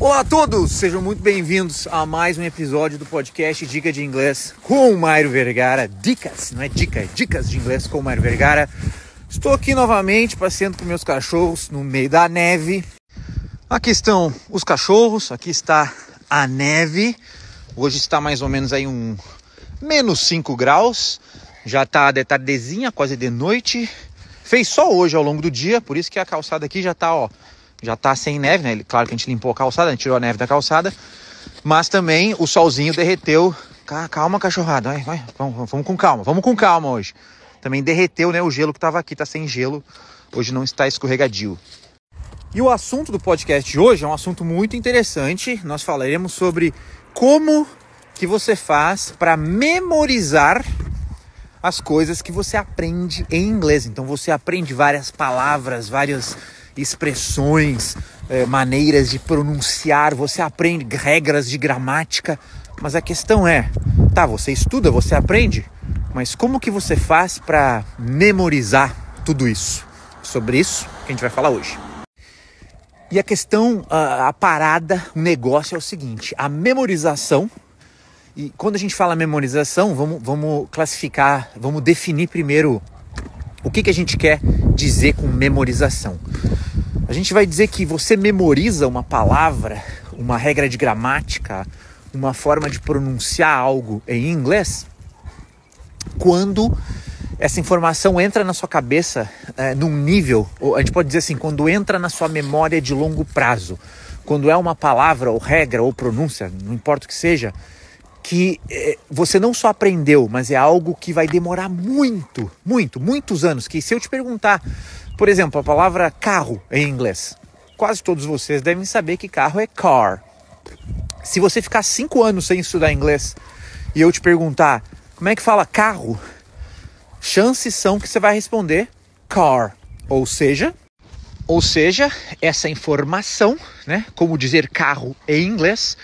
Olá a todos, sejam muito bem-vindos a mais um episódio do podcast Dica de Inglês com o Mário Vergara. Dicas, não é dica, é dicas de inglês com o Mário Vergara. Estou aqui novamente passeando com meus cachorros no meio da neve. Aqui estão os cachorros, aqui está a neve. Hoje está mais ou menos aí um menos 5 graus. Já está de tardezinha, quase de noite. Fez só hoje ao longo do dia, por isso que a calçada aqui já está ó, já está sem neve, né? Claro que a gente limpou a calçada, a gente tirou a neve da calçada, mas também o solzinho derreteu. Calma, cachorrada, vai, vai, vamos, vamos, com calma, vamos com calma hoje. Também derreteu né, o gelo que estava aqui, está sem gelo, hoje não está escorregadio. E o assunto do podcast de hoje é um assunto muito interessante. Nós falaremos sobre como que você faz para memorizar as coisas que você aprende em inglês. Então você aprende várias palavras, várias expressões, é, maneiras de pronunciar, você aprende regras de gramática, mas a questão é, tá, você estuda, você aprende, mas como que você faz para memorizar tudo isso? Sobre isso que a gente vai falar hoje. E a questão, a, a parada, o negócio é o seguinte: a memorização. E quando a gente fala memorização, vamos, vamos classificar, vamos definir primeiro o que, que a gente quer dizer com memorização. A gente vai dizer que você memoriza uma palavra, uma regra de gramática, uma forma de pronunciar algo em inglês quando essa informação entra na sua cabeça é, num nível, a gente pode dizer assim, quando entra na sua memória de longo prazo, quando é uma palavra ou regra ou pronúncia, não importa o que seja, que é, você não só aprendeu, mas é algo que vai demorar muito, muito, muitos anos. Que se eu te perguntar por exemplo, a palavra carro em inglês. Quase todos vocês devem saber que carro é car. Se você ficar cinco anos sem estudar inglês e eu te perguntar como é que fala carro, chances são que você vai responder car, ou seja, ou seja, essa informação, né, como dizer carro em inglês,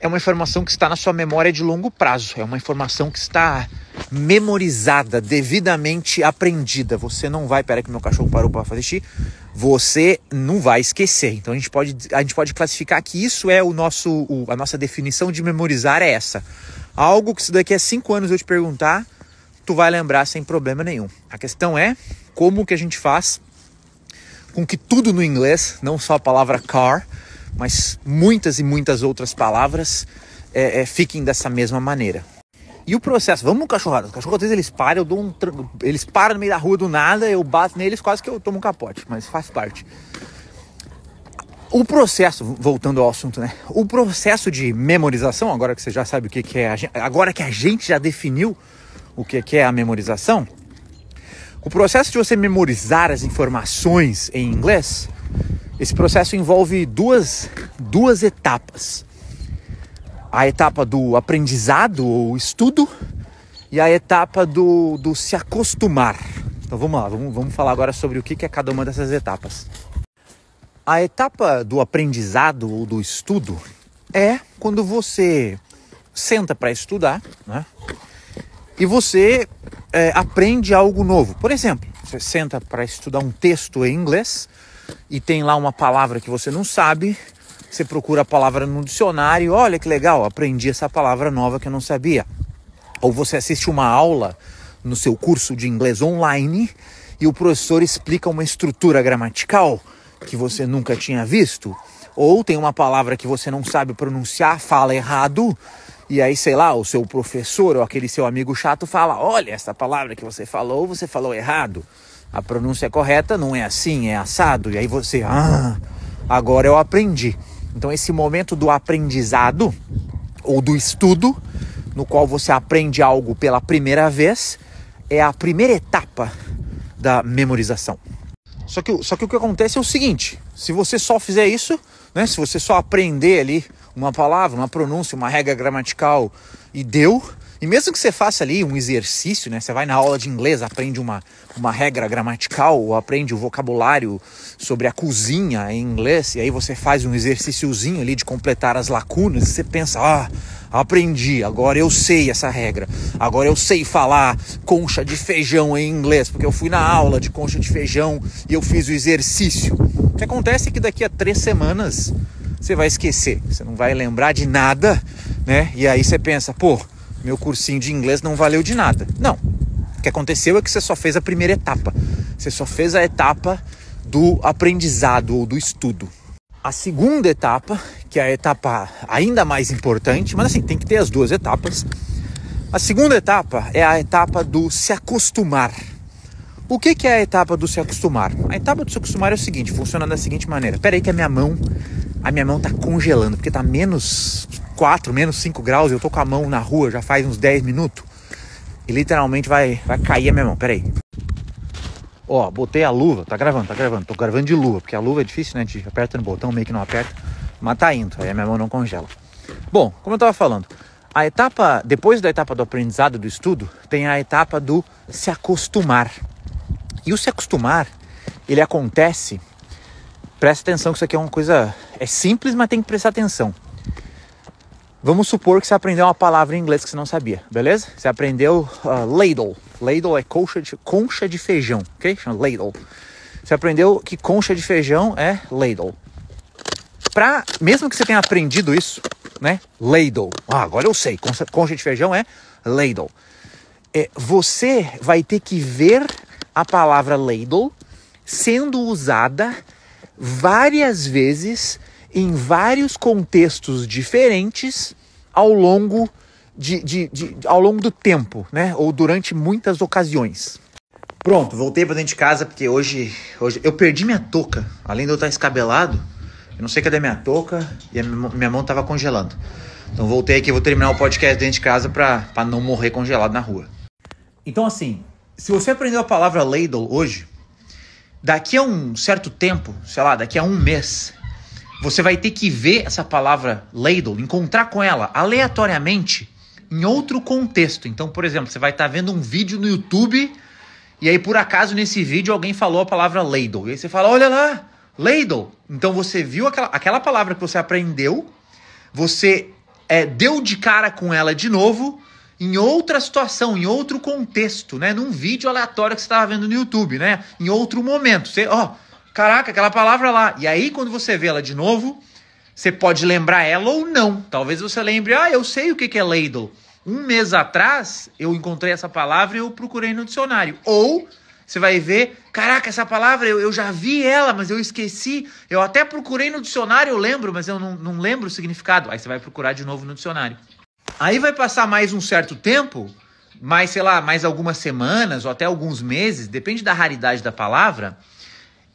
é uma informação que está na sua memória de longo prazo, é uma informação que está memorizada, devidamente aprendida. Você não vai, peraí que meu cachorro parou para fazer xixi, você não vai esquecer. Então a gente pode, a gente pode classificar que isso é o nosso, o, a nossa definição de memorizar é essa. Algo que se daqui a cinco anos eu te perguntar, tu vai lembrar sem problema nenhum. A questão é como que a gente faz com que tudo no inglês, não só a palavra car, mas muitas e muitas outras palavras é, é, fiquem dessa mesma maneira. E o processo, vamos cachorrada. Os cachorros às vezes eles param, eu dou um eles param no meio da rua do nada, eu bato neles, quase que eu tomo um capote, mas faz parte. O processo, voltando ao assunto, né? O processo de memorização, agora que você já sabe o que, que é, agora que a gente já definiu o que, que é a memorização, o processo de você memorizar as informações em inglês esse processo envolve duas, duas etapas. A etapa do aprendizado ou estudo e a etapa do, do se acostumar. Então vamos lá, vamos, vamos falar agora sobre o que é cada uma dessas etapas. A etapa do aprendizado ou do estudo é quando você senta para estudar né? e você é, aprende algo novo. Por exemplo, você senta para estudar um texto em inglês e tem lá uma palavra que você não sabe, você procura a palavra no dicionário, olha que legal, aprendi essa palavra nova que eu não sabia. Ou você assiste uma aula no seu curso de inglês online e o professor explica uma estrutura gramatical que você nunca tinha visto. Ou tem uma palavra que você não sabe pronunciar, fala errado, e aí, sei lá, o seu professor ou aquele seu amigo chato fala: olha, essa palavra que você falou, você falou errado a pronúncia é correta não é assim, é assado. E aí você, ah, agora eu aprendi. Então esse momento do aprendizado ou do estudo, no qual você aprende algo pela primeira vez, é a primeira etapa da memorização. Só que, só que o que acontece é o seguinte: se você só fizer isso, né, se você só aprender ali uma palavra, uma pronúncia, uma regra gramatical e deu, e mesmo que você faça ali um exercício, né? Você vai na aula de inglês, aprende uma, uma regra gramatical, ou aprende o vocabulário sobre a cozinha em inglês, e aí você faz um exercíciozinho ali de completar as lacunas, e você pensa, ah, aprendi, agora eu sei essa regra, agora eu sei falar concha de feijão em inglês, porque eu fui na aula de concha de feijão e eu fiz o exercício. O que acontece é que daqui a três semanas você vai esquecer, você não vai lembrar de nada, né? E aí você pensa, pô meu cursinho de inglês não valeu de nada. Não. O que aconteceu é que você só fez a primeira etapa. Você só fez a etapa do aprendizado ou do estudo. A segunda etapa, que é a etapa ainda mais importante, mas assim, tem que ter as duas etapas. A segunda etapa é a etapa do se acostumar. O que, que é a etapa do se acostumar? A etapa do se acostumar é o seguinte, funciona da seguinte maneira. Pera aí que a minha mão, a minha mão tá congelando, porque tá menos 4, menos 5 graus, eu tô com a mão na rua já faz uns 10 minutos, e literalmente vai, vai cair a minha mão. Pera aí. Ó, botei a luva, tá gravando, tá gravando, tô gravando de luva, porque a luva é difícil, né? A gente aperta no botão, meio que não aperta, mas tá indo, aí a minha mão não congela. Bom, como eu tava falando, a etapa, depois da etapa do aprendizado, do estudo, tem a etapa do se acostumar. E o se acostumar, ele acontece, presta atenção que isso aqui é uma coisa, é simples, mas tem que prestar atenção Vamos supor que você aprendeu uma palavra em inglês que você não sabia, beleza? Você aprendeu uh, ladle. Ladle é concha de, concha de feijão, ok? Chama ladle. Você aprendeu que concha de feijão é ladle. Pra, mesmo que você tenha aprendido isso, né? Ladle. Ah, agora eu sei. Concha, concha de feijão é ladle. É, você vai ter que ver a palavra ladle sendo usada várias vezes em vários contextos diferentes ao longo, de, de, de, ao longo do tempo, né? Ou durante muitas ocasiões. Pronto, voltei para dentro de casa porque hoje, hoje eu perdi minha touca. Além de eu estar escabelado, eu não sei cadê minha touca e minha mão estava congelando. Então voltei aqui, vou terminar o podcast dentro de casa para não morrer congelado na rua. Então assim, se você aprendeu a palavra ladle hoje, daqui a um certo tempo, sei lá, daqui a um mês, você vai ter que ver essa palavra ladle, encontrar com ela aleatoriamente em outro contexto. Então, por exemplo, você vai estar tá vendo um vídeo no YouTube e aí por acaso nesse vídeo alguém falou a palavra ladle. E aí você fala: "Olha lá, ladle". Então você viu aquela, aquela palavra que você aprendeu, você é, deu de cara com ela de novo em outra situação, em outro contexto, né? Num vídeo aleatório que você estava vendo no YouTube, né? Em outro momento. Você, ó, oh, Caraca, aquela palavra lá. E aí, quando você vê ela de novo, você pode lembrar ela ou não. Talvez você lembre, ah, eu sei o que é ladle. Um mês atrás, eu encontrei essa palavra e eu procurei no dicionário. Ou você vai ver, caraca, essa palavra eu, eu já vi ela, mas eu esqueci. Eu até procurei no dicionário, eu lembro, mas eu não, não lembro o significado. Aí você vai procurar de novo no dicionário. Aí vai passar mais um certo tempo, mais, sei lá, mais algumas semanas ou até alguns meses, depende da raridade da palavra.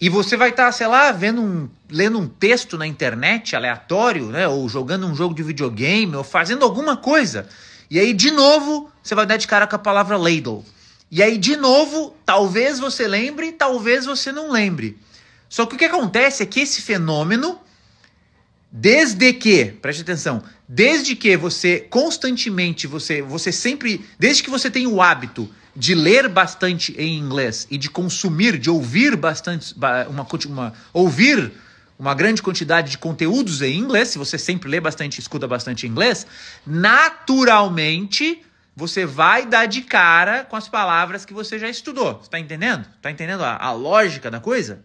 E você vai estar, tá, sei lá, vendo um, lendo um texto na internet aleatório, né? Ou jogando um jogo de videogame, ou fazendo alguma coisa. E aí, de novo, você vai dar de cara com a palavra ladle. E aí, de novo, talvez você lembre, talvez você não lembre. Só que o que acontece é que esse fenômeno, desde que, preste atenção, desde que você constantemente, você, você sempre, desde que você tem o hábito de ler bastante em inglês e de consumir, de ouvir bastante, uma, uma ouvir uma grande quantidade de conteúdos em inglês, se você sempre lê bastante, escuta bastante inglês, naturalmente você vai dar de cara com as palavras que você já estudou. Está entendendo? Está entendendo a, a lógica da coisa?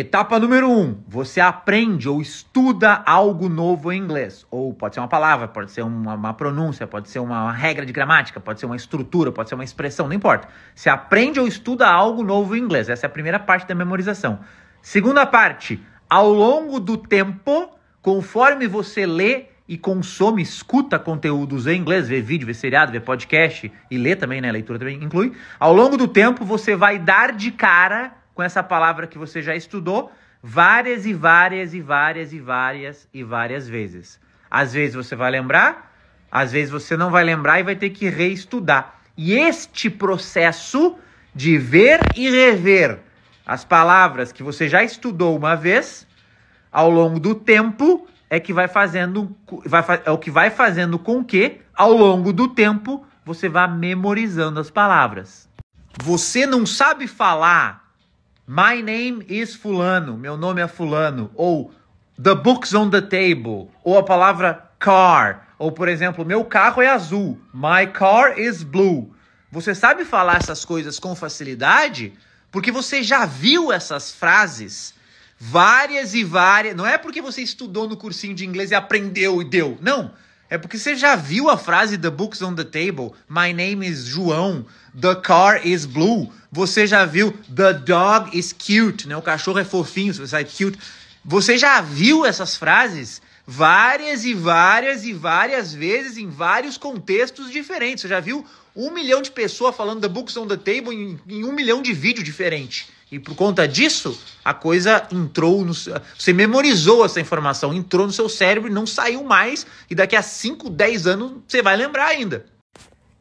Etapa número um, você aprende ou estuda algo novo em inglês. Ou pode ser uma palavra, pode ser uma, uma, pronúncia, pode ser uma regra de gramática, pode ser uma estrutura, pode ser uma expressão, não importa. Você aprende ou estuda algo novo em inglês. Essa é a primeira parte da memorização. Segunda parte, ao longo do tempo, conforme você lê e consome, escuta conteúdos em inglês, vê vídeo, vê seriado, vê podcast e lê também, né? Leitura também inclui. Ao longo do tempo, você vai dar de cara com essa palavra que você já estudou várias e várias e várias e várias e várias vezes. Às vezes você vai lembrar, às vezes você não vai lembrar e vai ter que reestudar. E este processo de ver e rever as palavras que você já estudou uma vez ao longo do tempo é que vai fazendo vai, é o que vai fazendo com que ao longo do tempo você vá memorizando as palavras. Você não sabe falar My name is fulano, meu nome é fulano, ou the books on the table, ou a palavra car, ou por exemplo, meu carro é azul, my car is blue. Você sabe falar essas coisas com facilidade porque você já viu essas frases várias e várias. Não é porque você estudou no cursinho de inglês e aprendeu e deu. Não. É porque você já viu a frase The Books on the Table, My name is João, The car is blue. Você já viu The dog is cute, né? O cachorro é fofinho, você sabe cute. Você já viu essas frases várias e várias e várias vezes em vários contextos diferentes. Você já viu um milhão de pessoas falando The Books on the Table em, em um milhão de vídeos diferentes. E por conta disso, a coisa entrou no. Você memorizou essa informação, entrou no seu cérebro e não saiu mais. E daqui a 5, 10 anos você vai lembrar ainda.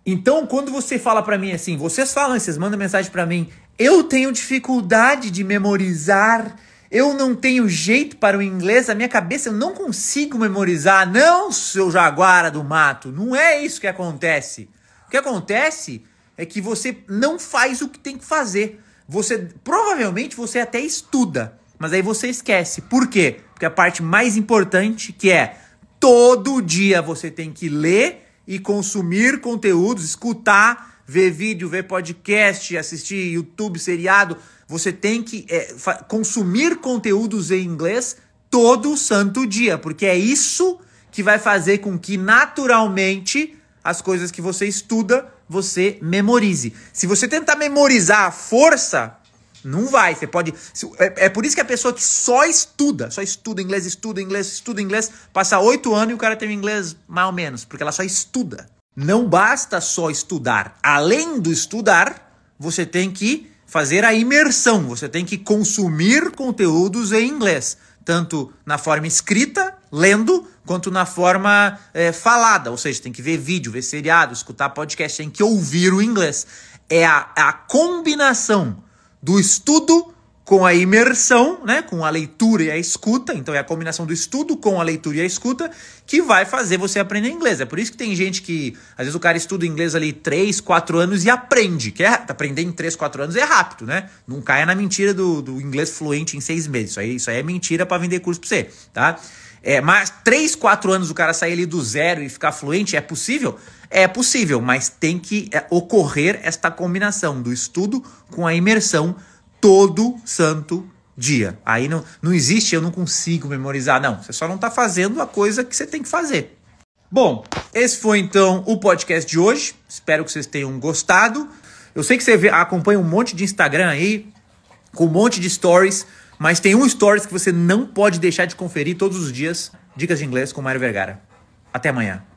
Então, quando você fala para mim assim, vocês falam, vocês mandam mensagem para mim, eu tenho dificuldade de memorizar, eu não tenho jeito para o inglês, a minha cabeça eu não consigo memorizar. Não, seu jaguara do mato, não é isso que acontece. O que acontece é que você não faz o que tem que fazer. Você provavelmente você até estuda, mas aí você esquece. Por quê? Porque a parte mais importante que é todo dia você tem que ler e consumir conteúdos, escutar, ver vídeo, ver podcast, assistir YouTube, seriado. Você tem que é, consumir conteúdos em inglês todo santo dia, porque é isso que vai fazer com que naturalmente as coisas que você estuda, você memorize. Se você tentar memorizar à força, não vai. Você pode. É, é por isso que a pessoa que só estuda, só estuda inglês, estuda inglês, estuda inglês, passa oito anos e o cara tem inglês mais ou menos, porque ela só estuda. Não basta só estudar. Além do estudar, você tem que fazer a imersão, você tem que consumir conteúdos em inglês, tanto na forma escrita lendo quanto na forma é, falada, ou seja, tem que ver vídeo, ver seriado, escutar podcast, tem que ouvir o inglês. É a, é a combinação do estudo com a imersão, né, com a leitura e a escuta, então é a combinação do estudo com a leitura e a escuta que vai fazer você aprender inglês. É por isso que tem gente que, às vezes o cara estuda inglês ali 3, 4 anos e aprende, que é, aprender em 3, 4 anos é rápido, né? Não caia na mentira do, do inglês fluente em seis meses, isso aí, isso aí é mentira para vender curso pra você, tá? é, mas três, quatro anos o cara sair ali do zero e ficar fluente, é possível? É possível, mas tem que é, ocorrer esta combinação do estudo com a imersão todo santo dia. Aí não, não existe, eu não consigo memorizar, não. Você só não está fazendo a coisa que você tem que fazer. Bom, esse foi então o podcast de hoje. Espero que vocês tenham gostado. Eu sei que você vê, acompanha um monte de Instagram aí, com um monte de stories mas tem um Stories que você não pode deixar de conferir todos os dias. Dicas de inglês com Mário Vergara. Até amanhã.